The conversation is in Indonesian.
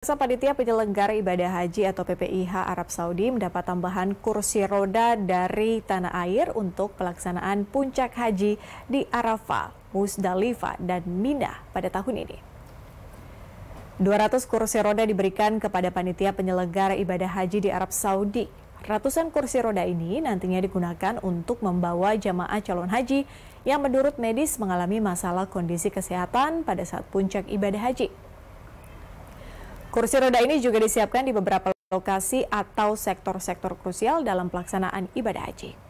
Pemirsa Panitia Penyelenggara Ibadah Haji atau PPIH Arab Saudi mendapat tambahan kursi roda dari tanah air untuk pelaksanaan puncak haji di Arafah, Musdalifah, dan Mina pada tahun ini. 200 kursi roda diberikan kepada Panitia Penyelenggara Ibadah Haji di Arab Saudi. Ratusan kursi roda ini nantinya digunakan untuk membawa jamaah calon haji yang menurut medis mengalami masalah kondisi kesehatan pada saat puncak ibadah haji. Kursi roda ini juga disiapkan di beberapa lokasi atau sektor-sektor krusial dalam pelaksanaan ibadah haji.